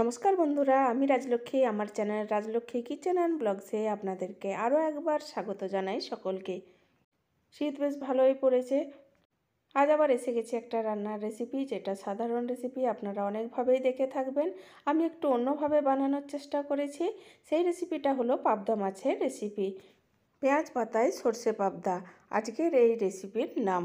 নমস্কার বন্ধুরা আমি রাজলক্ষ্মী আমার চ্যানেল রাজলক্ষ্মী কিচেন অ্যান্ড ব্লগসে আপনাদেরকে আরও একবার স্বাগত জানাই সকলকে শীত বেশ ভালোই পড়েছে আজ আবার এসে গেছি একটা রান্নার রেসিপি যেটা সাধারণ রেসিপি আপনারা অনেকভাবেই দেখে থাকবেন আমি একটু অন্যভাবে বানানোর চেষ্টা করেছি সেই রেসিপিটা হলো পাবদা মাছের রেসিপি পেঁয়াজ পাতায় সর্ষে পাবদা আজকের এই রেসিপির নাম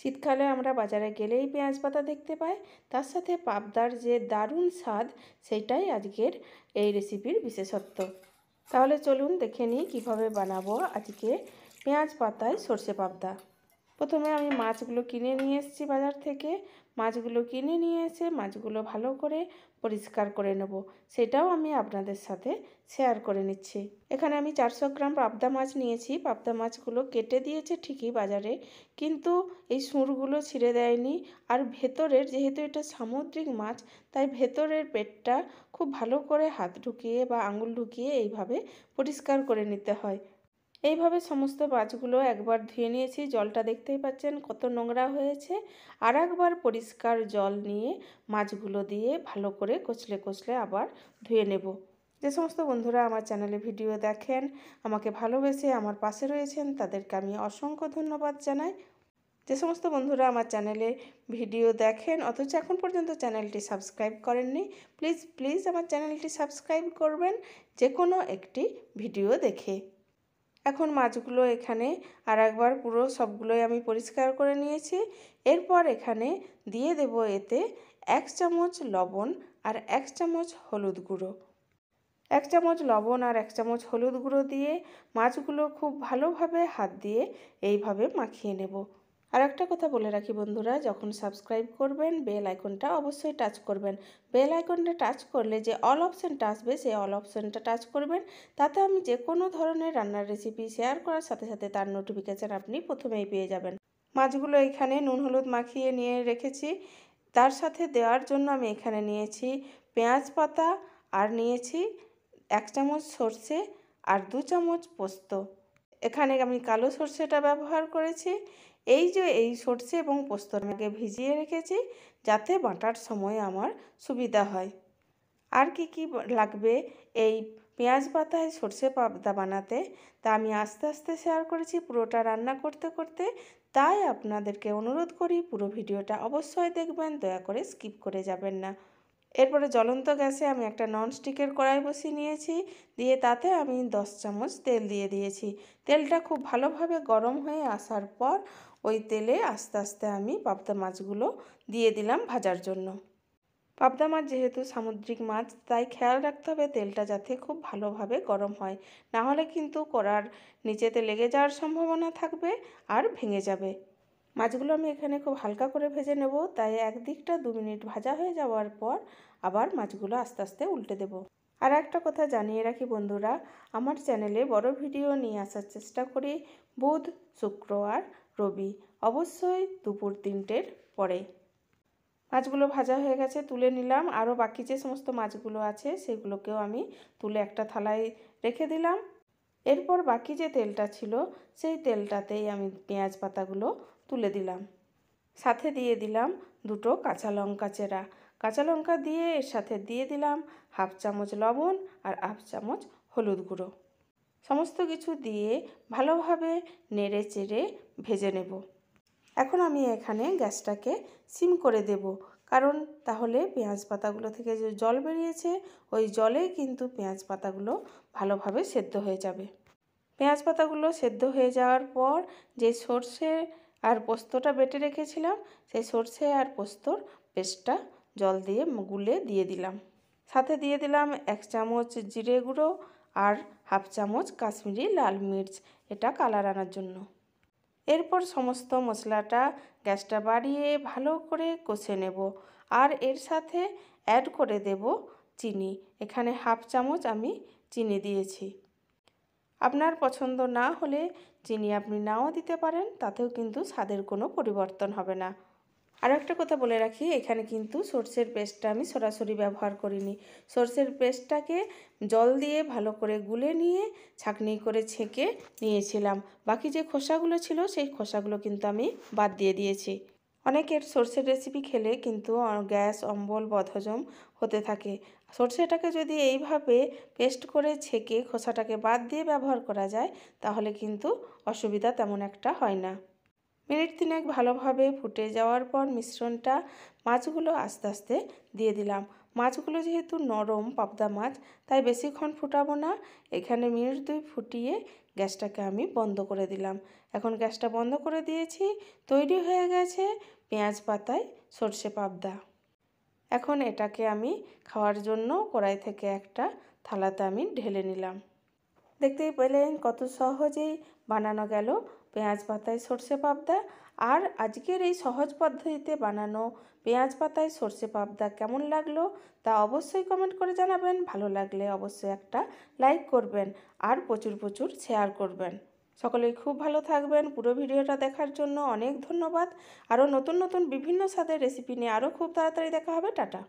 শীতকালে আমরা বাজারে গেলেই পেঁয়াজ পাতা দেখতে পাই তার সাথে পাবদার যে দারুণ স্বাদ সেটাই আজকের এই রেসিপির বিশেষত্ব তাহলে চলুন দেখে নিই কীভাবে বানাবো আজকে পেঁয়াজ পাতায় সর্ষে পাবদা প্রথমে আমি মাছগুলো কিনে নিয়ে এসেছি বাজার থেকে মাছগুলো কিনে নিয়ে এসে মাছগুলো ভালো করে পরিষ্কার করে নেব সেটাও আমি আপনাদের সাথে শেয়ার করে নিচ্ছি এখানে আমি চারশো গ্রাম পাবদা মাছ নিয়েছি পাবদা মাছগুলো কেটে দিয়েছে ঠিকই বাজারে কিন্তু এই সুঁড়গুলো ছিঁড়ে দেয়নি আর ভেতরের যেহেতু এটা সামুদ্রিক মাছ তাই ভেতরের পেটটা খুব ভালো করে হাত ঢুকিয়ে বা আঙুল ঢুকিয়ে এইভাবে পরিষ্কার করে নিতে হয় এইভাবে সমস্ত মাছগুলো একবার ধুয়ে নিয়েছি জলটা দেখতেই পাচ্ছেন কত নোংরা হয়েছে আর একবার পরিষ্কার জল নিয়ে মাছগুলো দিয়ে ভালো করে কচলে কচলে আবার ধুয়ে নেব যে সমস্ত বন্ধুরা আমার চ্যানেলে ভিডিও দেখেন আমাকে ভালোবেসে আমার পাশে রয়েছেন তাদেরকে আমি অসংখ্য ধন্যবাদ জানাই যে সমস্ত বন্ধুরা আমার চ্যানেলে ভিডিও দেখেন অথচ এখন পর্যন্ত চ্যানেলটি সাবস্ক্রাইব করেননি প্লিজ প্লিজ আমার চ্যানেলটি সাবস্ক্রাইব করবেন যে কোনো একটি ভিডিও দেখে এখন মাছগুলো এখানে আর একবার পুরো সবগুলোই আমি পরিষ্কার করে নিয়েছি এরপর এখানে দিয়ে দেব এতে এক চামচ লবণ আর এক চামচ হলুদ গুঁড়ো এক চামচ লবণ আর এক চামচ হলুদ গুঁড়ো দিয়ে মাছগুলো খুব ভালোভাবে হাত দিয়ে এইভাবে মাখিয়ে নেব আর একটা কথা বলে রাখি বন্ধুরা যখন সাবস্ক্রাইব করবেন বেল আইকনটা অবশ্যই টাচ করবেন বেল আইকনটা টাচ করলে যে অল অপশানটা আসবে সেই অল অপশানটা টাচ করবেন তাতে আমি যে কোনো ধরনের রান্নার রেসিপি শেয়ার করার সাথে সাথে তার নোটিফিকেশান আপনি প্রথমেই পেয়ে যাবেন মাছগুলো এখানে নুন হলুদ মাখিয়ে নিয়ে রেখেছি তার সাথে দেওয়ার জন্য আমি এখানে নিয়েছি পেঁয়াজ পাতা আর নিয়েছি এক চামচ সর্ষে আর দু চামচ পোস্ত এখানে আমি কালো সর্ষেটা ব্যবহার করেছি এই যে এই সর্ষে এবং আমাকে ভিজিয়ে রেখেছি যাতে বাটার সময় আমার সুবিধা হয় আর কি কি লাগবে এই পেঁয়াজ পাতায় সর্ষে পাতা বানাতে তা আমি আস্তে আস্তে শেয়ার করেছি পুরোটা রান্না করতে করতে তাই আপনাদেরকে অনুরোধ করি পুরো ভিডিওটা অবশ্যই দেখবেন দয়া করে স্কিপ করে যাবেন না এরপরে জ্বলন্ত গ্যাসে আমি একটা ননস্টিকের কড়াই বসিয়ে নিয়েছি দিয়ে তাতে আমি দশ চামচ তেল দিয়ে দিয়েছি তেলটা খুব ভালোভাবে গরম হয়ে আসার পর ওই তেলে আস্তে আস্তে আমি পাবদা মাছগুলো দিয়ে দিলাম ভাজার জন্য পাবদা মাছ যেহেতু সামুদ্রিক মাছ তাই খেয়াল রাখতে হবে তেলটা যাতে খুব ভালোভাবে গরম হয় না হলে কিন্তু কড়ার নিচেতে লেগে যাওয়ার সম্ভাবনা থাকবে আর ভেঙে যাবে মাছগুলো আমি এখানে খুব হালকা করে ভেজে নেব তাই একদিকটা দু মিনিট ভাজা হয়ে যাওয়ার পর আবার মাছগুলো আস্তে আস্তে উল্টে দেব আর একটা কথা জানিয়ে রাখি বন্ধুরা আমার চ্যানেলে বড় ভিডিও নিয়ে আসার চেষ্টা করি বুধ শুক্র আর রবি অবশ্যই দুপুর তিনটের পরে মাছগুলো ভাজা হয়ে গেছে তুলে নিলাম আরও বাকি যে সমস্ত মাছগুলো আছে সেগুলোকেও আমি তুলে একটা থালায় রেখে দিলাম এরপর বাকি যে তেলটা ছিল সেই তেলটাতেই আমি পেঁয়াজ পাতাগুলো তুলে দিলাম সাথে দিয়ে দিলাম দুটো কাঁচা লঙ্কা চেরা কাঁচা লঙ্কা দিয়ে এর সাথে দিয়ে দিলাম হাফ চামচ লবণ আর হাফ চামচ হলুদ গুঁড়ো সমস্ত কিছু দিয়ে ভালোভাবে নেড়ে চেড়ে ভেজে নেব এখন আমি এখানে গ্যাসটাকে সিম করে দেব কারণ তাহলে পেঁয়াজ পাতাগুলো থেকে যে জল বেরিয়েছে ওই জলে কিন্তু পেঁয়াজ পাতাগুলো ভালোভাবে সেদ্ধ হয়ে যাবে পেঁয়াজ পাতাগুলো সেদ্ধ হয়ে যাওয়ার পর যে সর্ষে আর পোস্তটা বেটে রেখেছিলাম সেই সর্ষে আর পোস্তর পেস্টটা জল দিয়ে গুলে দিয়ে দিলাম সাথে দিয়ে দিলাম এক চামচ জিরে গুঁড়ো আর হাফ চামচ কাশ্মীরি লাল মির্চ এটা কালার আনার জন্য এরপর সমস্ত মশলাটা গ্যাসটা বাড়িয়ে ভালো করে কষে নেব আর এর সাথে অ্যাড করে দেব চিনি এখানে হাফ চামচ আমি চিনি দিয়েছি আপনার পছন্দ না হলে চিনি আপনি নাও দিতে পারেন তাতেও কিন্তু স্বাদের কোনো পরিবর্তন হবে না আরও একটা কথা বলে রাখি এখানে কিন্তু সর্ষের পেস্টটা আমি সরাসরি ব্যবহার করিনি সর্ষের পেস্টটাকে জল দিয়ে ভালো করে গুলে নিয়ে ছাঁকনি করে ছেঁকে নিয়েছিলাম বাকি যে খোসাগুলো ছিল সেই খোসাগুলো কিন্তু আমি বাদ দিয়ে দিয়েছি অনেকের সর্ষের রেসিপি খেলে কিন্তু গ্যাস অম্বল বদহজম হতে থাকে সর্ষেটাকে যদি এইভাবে পেস্ট করে ছেঁকে খোসাটাকে বাদ দিয়ে ব্যবহার করা যায় তাহলে কিন্তু অসুবিধা তেমন একটা হয় না মিনিট তিনেক ভালোভাবে ফুটে যাওয়ার পর মিশ্রণটা মাছগুলো আস্তে আস্তে দিয়ে দিলাম মাছগুলো যেহেতু নরম পাবদা মাছ তাই বেশিক্ষণ ফুটাবো না এখানে মিনিট দুই ফুটিয়ে গ্যাসটাকে আমি বন্ধ করে দিলাম এখন গ্যাসটা বন্ধ করে দিয়েছি তৈরি হয়ে গেছে পেঁয়াজ পাতায় সর্ষে পাবদা এখন এটাকে আমি খাওয়ার জন্য কড়াই থেকে একটা থালাতে আমি ঢেলে নিলাম দেখতেই পেলেন কত সহজেই বানানো গেল পেঁয়াজ পাতায় সর্ষে পাবদা আর আজকের এই সহজ পদ্ধতিতে বানানো পেঁয়াজ পাতায় সর্ষে পাবদা কেমন লাগলো তা অবশ্যই কমেন্ট করে জানাবেন ভালো লাগলে অবশ্যই একটা লাইক করবেন আর প্রচুর প্রচুর শেয়ার করবেন সকলেই খুব ভালো থাকবেন পুরো ভিডিওটা দেখার জন্য অনেক ধন্যবাদ আরও নতুন নতুন বিভিন্ন স্বাদের রেসিপি নিয়ে আরও খুব তাড়াতাড়ি দেখা হবে টাটা